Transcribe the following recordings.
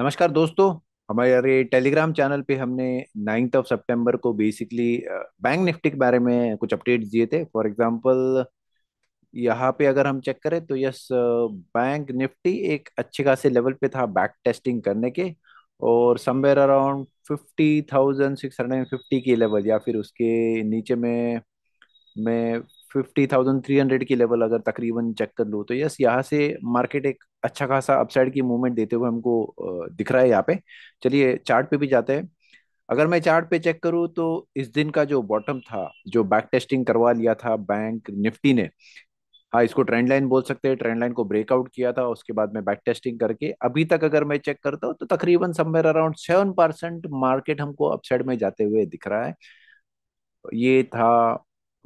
नमस्कार दोस्तों हमारे टेलीग्राम चैनल पे हमने नाइन्थ ऑफ सितंबर को बेसिकली बैंक निफ्टी के बारे में कुछ अपडेट्स दिए थे फॉर एग्जांपल यहाँ पे अगर हम चेक करें तो यस बैंक निफ्टी एक अच्छे खासे लेवल पे था बैक टेस्टिंग करने के और somewhere around fifty thousand six hundred and fifty की लेवल या फिर उसके नीचे में में फिफ्टी थाउजेंड थ्री हंड्रेड की लेवल अगर तकरीबन चेक कर लो तो यस यहाँ से मार्केट एक अच्छा खासा अपसाइड की मूवमेंट देते हुए हमको दिख रहा है यहाँ पे चलिए चार्ट पे भी जाते हैं अगर मैं चार्ट पे चेक करूँ तो इस दिन का जो बॉटम था जो बैक टेस्टिंग करवा लिया था बैंक निफ्टी ने हाँ इसको ट्रेंड लाइन बोल सकते हैं ट्रेंड लाइन को ब्रेकआउट किया था उसके बाद में बैक टेस्टिंग करके अभी तक अगर मैं चेक करता हूँ तो तकरीबन somewhere around seven percent market हमको अपसाइड में जाते हुए दिख रहा है ये था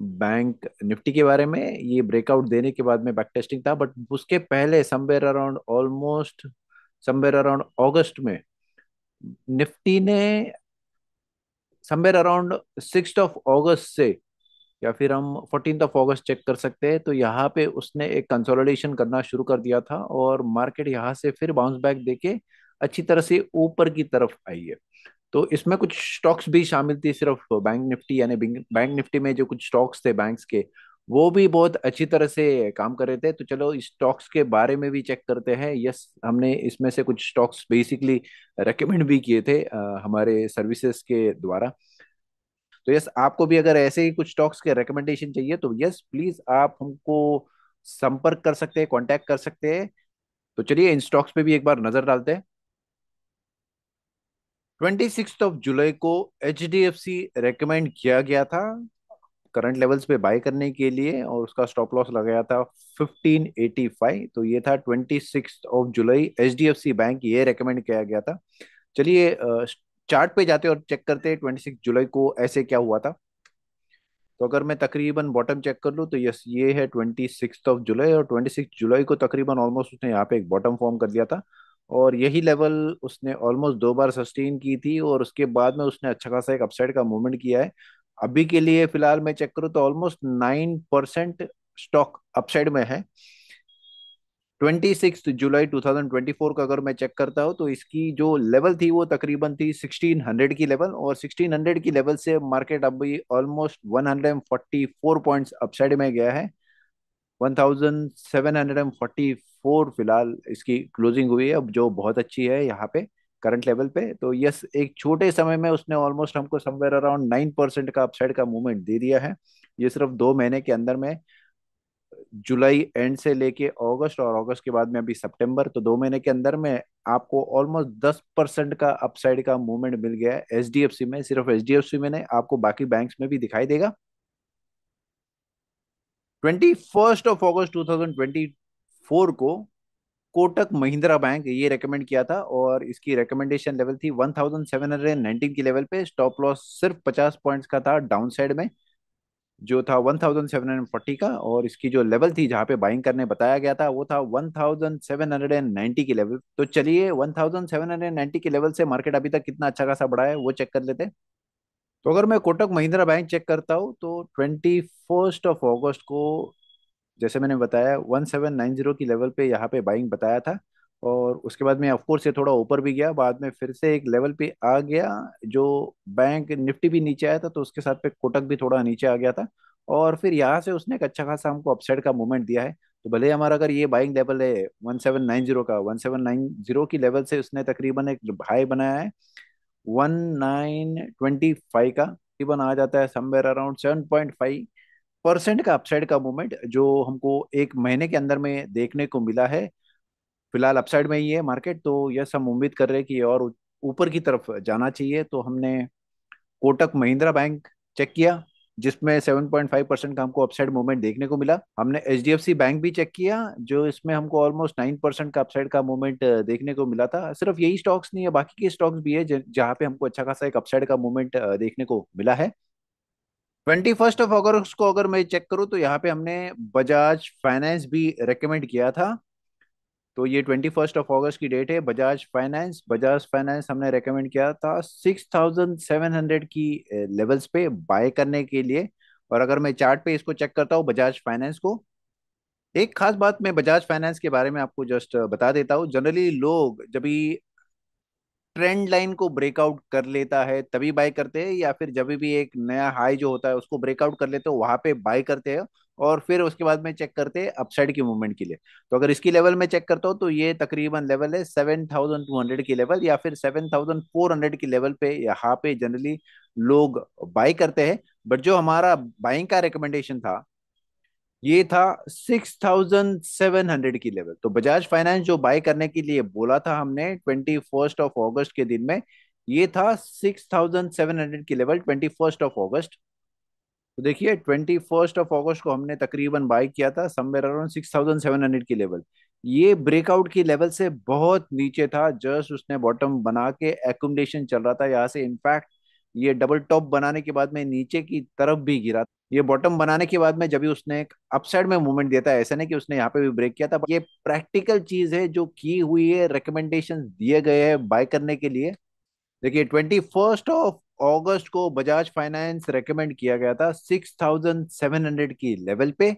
बैंक निफ्टी के बारे में ये ब्रेकआउट देने के बाद में बैक टेस्टिंग था बट उसके पहले somewhere around almost somewhere around अगस्त में निफ्टी ने समवेयर अराउंड सिक्स ऑफ अगस्त से या फिर हम फोर्टीन ऑफ अगस्त चेक कर सकते हैं तो यहाँ पे उसने एक कंसोलिडेशन करना शुरू कर दिया था और मार्केट यहाँ से फिर बाउंस बैक देके अच्छी तरह से ऊपर की तरफ आई है तो इसमें कुछ स्टॉक्स भी शामिल थी सिर्फ बैंक निफ्टी यानी बैंक निफ्टी में जो कुछ स्टॉक्स थे बैंक्स के वो भी बहुत अच्छी तरह से काम कर रहे थे तो चलो इस स्टॉक्स के बारे में भी चेक करते हैं यस हमने इसमें से कुछ स्टॉक्स बेसिकली रेकमेंड भी किए थे आ, हमारे सर्विसेज के द्वारा तो यस आपको भी अगर ऐसे ही कुछ स्टॉक्स के रिकमेंडेशन चाहिए तो यस प्लीज आप हमको संपर्क कर सकते हैं कांटेक्ट कर सकते हैं तो चलिए इन स्टॉक्स पे भी एक बार नजर डालते हैं ट्वेंटी सिक्स ऑफ जुलाई को H D F C recommend किया गया था करंट लेवल्स पे बाय करने के लिए और उसका स्टॉप लॉस लगाया था 1585 तो ये था 26 ऑफ जुलाई एच बैंक ये रेकमेंड किया गया था चलिए चार्ट पे जाते और चेक करते 26 जुलाई को ऐसे क्या हुआ था तो अगर मैं तकरीबन बॉटम चेक कर लूँ तो यस ये है ट्वेंटी सिक्स ऑफ जुलाई और ट्वेंटी सिक्स जुलाई को तकरीबन ऑलमोस्ट उसने यहाँ पे एक बॉटम फॉर्म कर दिया था और यही लेवल उसने ऑलमोस्ट दो बार सस्टेन की थी और उसके बाद में उसने अच्छा खासा एक अपसाइड का मूवमेंट किया है अभी के लिए फिलहाल मैं चेक करूँ तो almost nine percent stock upside में है ट्वेंटी जुलाई टू थाउजेंड ट्वेंटी फोर का अगर मैं चेक करता हूँ तो इसकी जो लेवल थी वो तकरीबन थी सिक्सटीन हंड्रेड की लेवल और सिक्सटीन हंड्रेड की लेवल से मार्केट अभी almost one hundred and forty four points upside में गया है one thousand seven hundred and forty four फिलहाल इसकी क्लोजिंग हुई है जो बहुत अच्छी है यहाँ पे करंट लेवल पे तो यस एक छोटे समय में उसने ऑलमोस्ट हमको समवेयर अराउंड नाइन परसेंट का अपसाइड का मूवमेंट दे दिया है ये सिर्फ दो महीने के अंदर में जुलाई एंड से लेके अगस्त और अगस्त के बाद में अभी सितंबर तो दो महीने के अंदर में आपको ऑलमोस्ट दस परसेंट का अपसाइड का मूवमेंट मिल गया है एच में सिर्फ एच डी एफ सी में नहीं आपको बाकी बैंक्स में भी दिखाई देगा twenty first of August two thousand twenty four को कोटक महिंद्रा बैंक ये रेकमेंड किया था और इसकी रेकमेंडेशन लेवल थी 1719 की लेवल पे स्टॉप लॉस सिर्फ 50 पॉइंट्स का था डाउन साइड में जो था 1740 का और इसकी जो लेवल थी जहाँ पे बाइंग करने बताया गया था वो था 1790 की लेवल तो चलिए 1790 की लेवल से मार्केट अभी तक कितना अच्छा खासा बढ़ा है वो चेक कर लेते तो अगर मैं कोटक महिंद्रा बैंक चेक करता हूँ तो ट्वेंटी फर्स्ट ऑफ अगस्त को जैसे मैंने बताया वन सेवन नाइन जीरो की लेवल पे यहाँ पे बाइंग बताया था और उसके बाद में ऑफकोर्स ये थोड़ा ऊपर भी गया बाद में फिर से एक लेवल पे आ गया जो बैंक निफ्टी भी नीचे आया था तो उसके साथ पे कोटक भी थोड़ा नीचे आ गया था और फिर यहाँ से उसने एक अच्छा खासा हमको अपसाइड का मूवमेंट दिया है तो भले हमारा अगर ये बाइंग लेवल है वन सेवन नाइन जीरो का वन सेवन नाइन जीरो की लेवल से उसने तकरीबन एक हाई बनाया है वन नाइन ट्वेंटी फाइव का तकरीबन आ जाता है somewhere around seven point five percent का अपसाइड का मूवमेंट जो हमको एक महीने के अंदर में देखने को मिला है फिलहाल अपसाइड में ही है मार्केट तो यस हम उम्मीद कर रहे हैं कि और ऊपर की तरफ जाना चाहिए तो हमने कोटक महिंद्रा बैंक चेक किया जिसमें सेवन पॉइंट फाइव परसेंट का हमको अपसाइड मूवमेंट देखने को मिला हमने एच बैंक भी चेक किया जो इसमें हमको ऑलमोस्ट नाइन परसेंट का अपसाइड का मूवमेंट देखने को मिला था सिर्फ यही स्टॉक्स नहीं है बाकी के स्टॉक्स भी है जहाँ पे हमको अच्छा खासा एक अपसाइड का मूवमेंट देखने को मिला है ट्वेंटी फर्स्ट ऑफ अगस्त को अगर मैं चेक करूं तो यहाँ पे हमने बजाज फाइनेंस भी रेकमेंड किया था तो ये ट्वेंटी फर्स्ट ऑफ अगस्त की डेट है बजाज फाइनेंस बजाज फाइनेंस हमने रेकमेंड किया था सिक्स थाउजेंड सेवन हंड्रेड की लेवल्स पे बाय करने के लिए और अगर मैं चार्ट पे इसको चेक करता हूँ बजाज फाइनेंस को एक खास बात मैं बजाज फाइनेंस के बारे में आपको जस्ट बता देता हूँ जनरली लोग जब भी ट्रेंड लाइन को ब्रेकआउट कर लेता है तभी बाय करते हैं या फिर जब भी एक नया हाई जो होता है उसको ब्रेकआउट कर लेते हो वहां पे बाय करते हैं और फिर उसके बाद में चेक करते हैं अपसाइड की मूवमेंट के लिए तो अगर इसकी लेवल में चेक करता हूँ तो ये तकरीबन लेवल है सेवन थाउजेंड टू हंड्रेड की लेवल या फिर सेवन थाउजेंड फोर हंड्रेड की लेवल पे यहाँ पे जनरली लोग बाय करते हैं बट जो हमारा बाइंग का रिकमेंडेशन था ये था हंड्रेड की लेवल तो बजाज फाइनेंस जो बाय करने के लिए बोला था हमने ट्वेंटी फर्स्ट ऑफ ऑगस्ट के दिन में ये था हंड्रेड की level twenty first of August तो देखिए ट्वेंटी फर्स्ट ऑफ ऑगस्ट को हमने तकरीबन बाय किया था somewhere around six thousand seven hundred की लेवल ये ब्रेकआउट की लेवल से बहुत नीचे था जस्ट उसने बॉटम बना के एकोमोडेशन चल रहा था यहाँ से इनफैक्ट ये डबल टॉप बनाने के बाद में नीचे की तरफ भी गिरा ये बॉटम बनाने के बाद में जब भी उसने एक अपसाइड में मूवमेंट देता है ऐसा नहीं कि उसने यहाँ पे भी ब्रेक किया था ये प्रैक्टिकल चीज है जो की हुई है रिकमेंडेशन दिए गए हैं बाय करने के लिए देखिए ट्वेंटी फर्स्ट ऑफ ऑगस्ट को बजाज फाइनेंस रेकमेंड किया गया था सिक्स थाउजेंड सेवन हंड्रेड की लेवल पे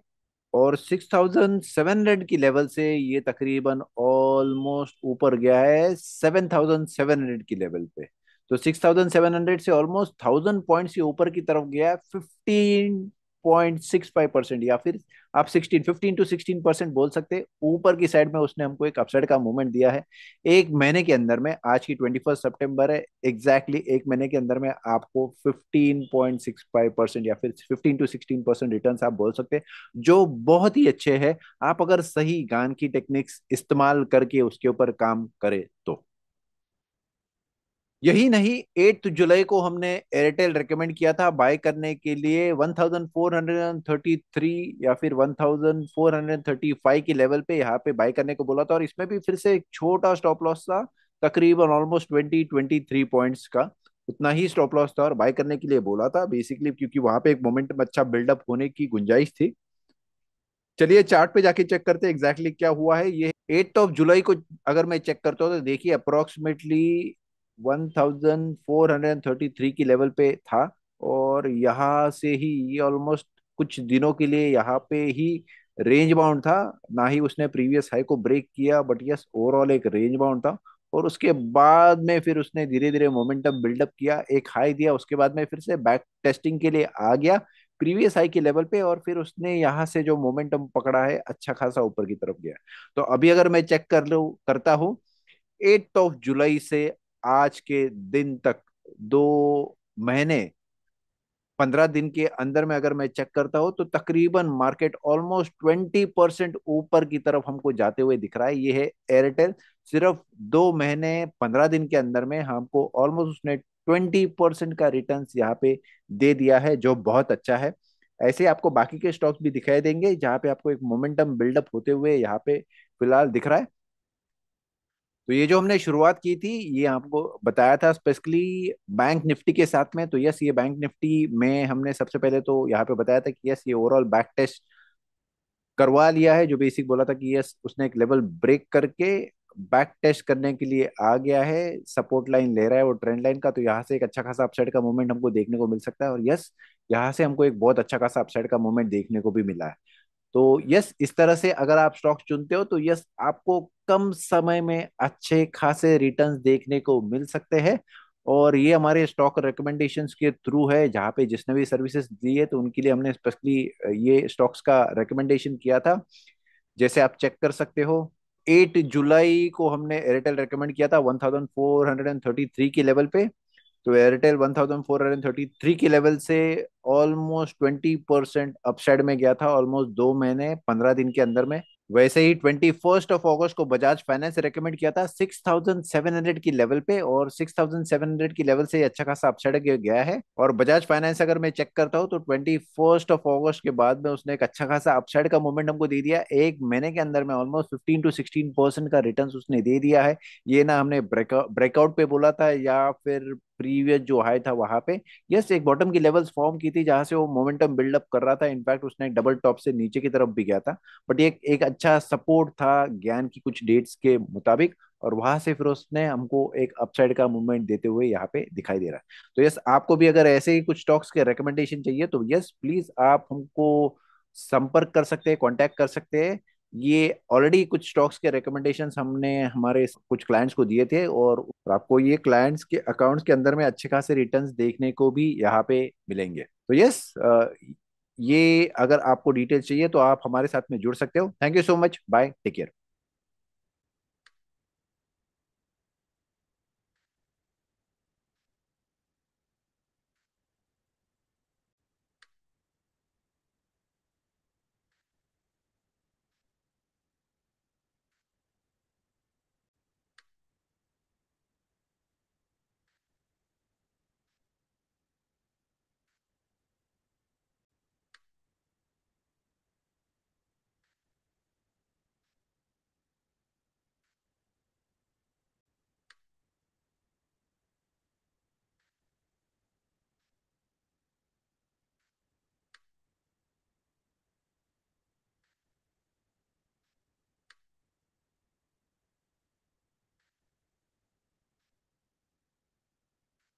और सिक्स थाउजेंड सेवन हंड्रेड की लेवल से ये तकरीबन ऑलमोस्ट ऊपर गया है सेवन थाउजेंड सेवन हंड्रेड की लेवल पे तो सिक्स थाउजेंड सेवन हंड्रेड से ऑलमोस्ट थाउजेंड पॉइंट से ऊपर की तरफ गया fifteen point six five percent या फिर आप sixteen fifteen to sixteen percent बोल सकते हैं ऊपर की साइड में उसने हमको एक अपसाइड का मूवमेंट दिया है एक महीने के अंदर में आज की ट्वेंटी फर्स्ट सेप्टेम्बर है एग्जैक्टली exactly एक महीने के अंदर में आपको fifteen point six five percent या फिर fifteen to sixteen percent return आप बोल सकते हैं जो बहुत ही अच्छे है आप अगर सही गान की टेक्निक्स इस्तेमाल करके उसके ऊपर काम करें तो यही नहीं एट जुलाई को हमने एयरटेल रिकमेंड किया था बाय करने के लिए 1433 या फिर 1435 के लेवल पे यहाँ पे बाय करने को बोला था और इसमें भी फिर से एक छोटा स्टॉप लॉस था तकरीबन ऑलमोस्ट 20 23 पॉइंट्स का उतना ही स्टॉप लॉस था और बाय करने के लिए बोला था बेसिकली क्योंकि वहां पे एक मोमेंटम अच्छा बिल्डअप होने की गुंजाइश थी चलिए चार्ट पे जाके चेक करते हैं एग्जैक्टली क्या हुआ है ये एट्थ ऑफ जुलाई को अगर मैं चेक करता हूँ तो देखिए अप्रोक्सीमेटली 1433 की लेवल पे था और यहाँ से ही ऑलमोस्ट कुछ दिनों के लिए यहाँ पे ही रेंज बाउंड था ना ही उसने प्रीवियस हाई को ब्रेक किया बट यस ओवरऑल एक रेंज बाउंड था और उसके बाद में फिर उसने धीरे धीरे मोमेंटम बिल्डअप किया एक हाई दिया उसके बाद में फिर से बैक टेस्टिंग के लिए आ गया प्रीवियस हाई के लेवल पे और फिर उसने यहाँ से जो मोमेंटम पकड़ा है अच्छा खासा ऊपर की तरफ गया तो अभी अगर मैं चेक कर लू करता हूँ एट्थ ऑफ जुलाई से आज के दिन तक दो महीने पंद्रह दिन के अंदर में अगर मैं चेक करता हूं तो तकरीबन मार्केट ऑलमोस्ट ट्वेंटी परसेंट ऊपर की तरफ हमको जाते हुए दिख रहा है ये है एयरटेल सिर्फ दो महीने पंद्रह दिन के अंदर में हमको ऑलमोस्ट उसने ट्वेंटी परसेंट का रिटर्न यहाँ पे दे दिया है जो बहुत अच्छा है ऐसे आपको बाकी के स्टॉक्स भी दिखाई देंगे जहाँ पे आपको एक मोमेंटम बिल्डअप होते हुए यहाँ पे फिलहाल दिख रहा है तो ये जो हमने शुरुआत की थी ये आपको बताया था स्पेसिकली बैंक निफ्टी के साथ में तो यस ये बैंक निफ्टी में हमने सबसे पहले तो यहाँ पे बताया था कि यस ये ओवरऑल बैक टेस्ट करवा लिया है जो बेसिक बोला था कि यस उसने एक लेवल ब्रेक करके बैक टेस्ट करने के लिए आ गया है सपोर्ट लाइन ले रहा है वो ट्रेंड लाइन का तो यहाँ से एक अच्छा खासा अपसाइड का मूवमेंट हमको देखने को मिल सकता है और यस यहाँ से हमको एक बहुत अच्छा खासा अपसाइड का मूवमेंट देखने को भी मिला है तो यस इस तरह से अगर आप स्टॉक चुनते हो तो यस आपको कम समय में अच्छे खासे रिटर्न्स देखने को मिल सकते हैं और ये हमारे स्टॉक रिकमेंडेशन के थ्रू है जहाँ पे जिसने भी सर्विसेज दी है तो उनके लिए हमने स्पेशली ये स्टॉक्स का रिकमेंडेशन किया था जैसे आप चेक कर सकते हो 8 जुलाई को हमने एयरटेल रिकमेंड किया था 1433 के लेवल पे तो एयरटेल 1433 के लेवल से ऑलमोस्ट 20 परसेंट अपसाइड में गया था ऑलमोस्ट दो महीने पंद्रह दिन के अंदर में वैसे ही ट्वेंटी फर्स्ट ऑफ ऑगस्ट को बजाज फाइनेंस रेकमेंड किया था सिक्स थाउजेंड सेवन हंड्रेड की लेवल पे और हंड्रेड की लेवल से अच्छा खासा अपसाइड गया है और बजाज फाइनेंस अगर मैं चेक करता हूँ तो ट्वेंटी फर्स्ट ऑफ ऑगस्ट के बाद में उसने एक अच्छा खासा अपसाइड का मूवमेंट हमको दे दिया एक महीने के अंदर में almost fifteen to sixteen percent का रिटर्न उसने दे दिया है ये ना हमने ब्रेकआउट पे बोला था या फिर प्रीवियस जो हाई था वहां पे यस एक बॉटम की लेवल्स फॉर्म की थी जहां से वो मोमेंटम बिल्डअप कर रहा था इनफैक्ट उसने डबल टॉप से नीचे की तरफ भी गया था बट एक एक अच्छा सपोर्ट था ज्ञान की कुछ डेट्स के मुताबिक और वहां से फिर उसने हमको एक अपसाइड का मूवमेंट देते हुए यहाँ पे दिखाई दे रहा है तो यस आपको भी अगर ऐसे ही कुछ स्टॉक्स के रिकमेंडेशन चाहिए तो यस प्लीज आप हमको संपर्क कर सकते हैं कॉन्टेक्ट कर सकते हैं ये ऑलरेडी कुछ स्टॉक्स के रिकमेंडेशन हमने हमारे कुछ क्लाइंट्स को दिए थे और आपको ये क्लाइंट्स के अकाउंट्स के अंदर में अच्छे खासे रिटर्न्स देखने को भी यहाँ पे मिलेंगे तो यस ये अगर आपको डिटेल चाहिए तो आप हमारे साथ में जुड़ सकते हो thank you so much bye take care